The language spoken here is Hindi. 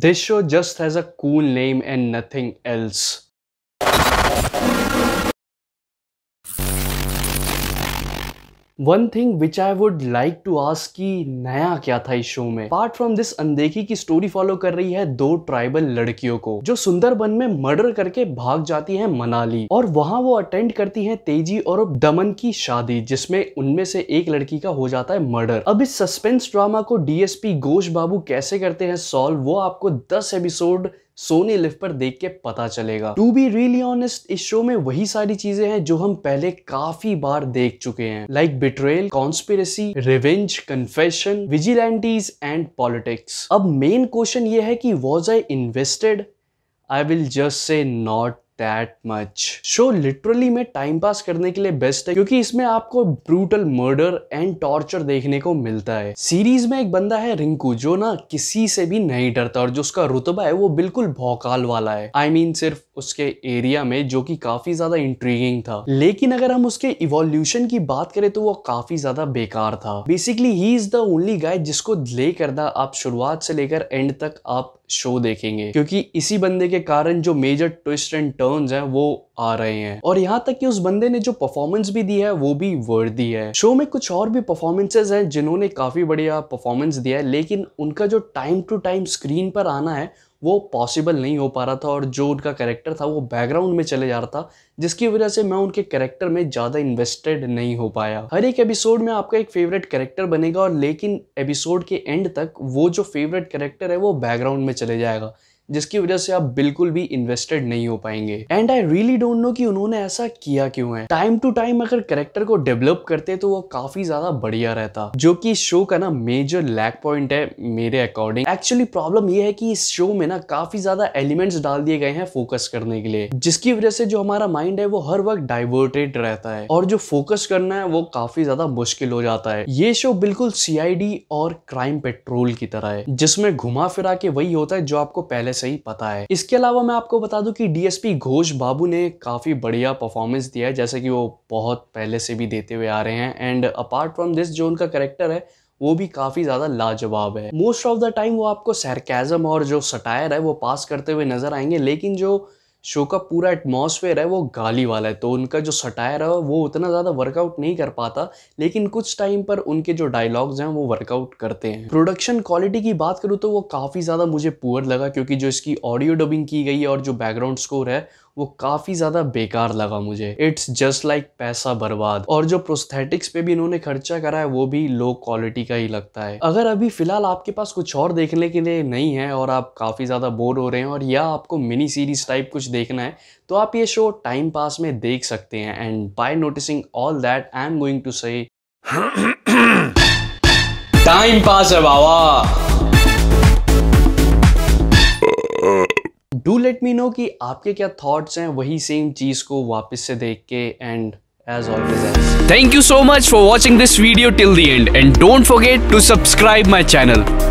This show just has a cool name and nothing else. One thing which I would like to ask कि नया क्या था इस शो में पार्ट फ्रॉम दिस अनदेखी की स्टोरी फॉलो कर रही है दो ट्राइबल लड़कियों को जो सुंदरबन में मर्डर करके भाग जाती है मनाली और वहाँ वो अटेंड करती है तेजी और दमन की शादी जिसमें उनमें से एक लड़की का हो जाता है मर्डर अब इस सस्पेंस ड्रामा को डीएसपी घोष बाबू कैसे करते हैं सॉल्व वो आपको दस एपिसोड सोनी लिफ्ट पर देख के पता चलेगा टू बी रियली ऑनेस्ट इस शो में वही सारी चीजें हैं जो हम पहले काफी बार देख चुके हैं like betrayal conspiracy revenge confession vigilantes and politics अब मेन क्वेश्चन ये है कि was I invested I will just say not that much show literally में टाइम पास करने के लिए बेस्ट है क्योंकि इसमें आपको ब्रूटल मर्डर एंड टॉर्चर देखने को मिलता है सीरीज में एक बंदा है रिंकू जो ना किसी से भी नहीं डरता और जो उसका रुतबा है वो बिल्कुल भौकाल वाला है आई I मीन mean, सिर्फ उसके एरिया में जो कि काफी ज्यादा इंट्रीगिंग था लेकिन अगर हम उसके इवोल्यूशन की बात करें तो वो काफी ज्यादा बेकार था basically he is the only guy जिसको लेकर आप शुरुआत से लेकर एंड तक आप शो देखेंगे क्योंकि इसी बंदे के कारण जो मेजर ट्विस्ट एंड टर्न्स हैं वो आ रहे हैं और यहाँ तक कि उस बंदे ने जो परफॉर्मेंस भी दी है वो भी वर्दी है शो में कुछ और भी परफॉर्मेंसेज हैं जिन्होंने काफ़ी बढ़िया परफॉर्मेंस दिया है लेकिन उनका जो टाइम टू टाइम स्क्रीन पर आना है वो पॉसिबल नहीं हो पा रहा था और जो उनका करेक्टर था वो बैकग्राउंड में चले जा रहा था जिसकी वजह से मैं उनके करेक्टर में ज़्यादा इन्वेस्टेड नहीं हो पाया हर एक एपिसोड में आपका एक फेवरेट करेक्टर बनेगा और लेकिन एपिसोड के एंड तक वो जो फेवरेट करेक्टर है वो बैकग्राउंड में चले जाएगा जिसकी वजह से आप बिल्कुल भी इन्वेस्टेड नहीं हो पाएंगे and I really don't know कि उन्होंने ऐसा किया क्यों है टाइम टू टाइम अगर करेक्टर को डेवलप करते तो वो काफी ज्यादा बढ़िया रहता जो कि शो का ना मेजर लैक पॉइंट है मेरे अकॉर्डिंग एक्चुअली प्रॉब्लम ये है कि इस शो में ना काफी ज्यादा एलिमेंट्स डाल दिए गए हैं फोकस करने के लिए जिसकी वजह से जो हमारा माइंड है वो हर वक्त डाइवर्टेड रहता है और जो फोकस करना है वो काफी ज्यादा मुश्किल हो जाता है ये शो बिल्कुल सीआईडी और क्राइम पेट्रोल की तरह है जिसमें घुमा फिरा के वही होता है जो आपको पहले ऐसे ही पता है इसके अलावा मैं आपको बता दूं कि डीएसपी घोष बाबू ने काफ़ी बढ़िया परफॉर्मेंस दिया है जैसे कि वो बहुत पहले से भी देते हुए आ रहे हैं एंड अपार्ट फ्रॉम दिस जो उनका करेक्टर है वो भी काफ़ी ज़्यादा लाजवाब है मोस्ट ऑफ द टाइम वो आपको सरकैज़म और जो सटायर है वो पास करते हुए नजर आएंगे लेकिन जो शो का पूरा एटमॉस्फेयर है वो गाली वाला है तो उनका जो सटायर है वो उतना ज़्यादा वर्कआउट नहीं कर पाता लेकिन कुछ टाइम पर उनके जो डायलॉग्स हैं वो वर्कआउट करते हैं प्रोडक्शन क्वालिटी की बात करूँ तो वो काफ़ी ज़्यादा मुझे पुअर लगा क्योंकि जो इसकी ऑडियो डबिंग की गई है और जो बैकग्राउंड स्कोर है वो काफ़ी ज़्यादा बेकार लगा मुझे इट्स जस्ट लाइक पैसा बर्बाद और जो प्रोस्थेटिक्स पे भी इन्होंने खर्चा करा है वो भी लो क्वालिटी का ही लगता है अगर अभी फिलहाल आपके पास कुछ और देखने के लिए नहीं है और आप काफ़ी ज़्यादा बोर हो रहे हैं और या आपको मिनी सीरीज टाइप कुछ देखना है तो आप ये शो टाइम पास में देख सकते हैं and by noticing all that I am going to say time pass है बाबा डू लेट मी नो कि आपके क्या थॉट्स हैं वही सेम चीज को वापस से देख के and as always thank you so much for watching this video till the end and don't forget to subscribe my channel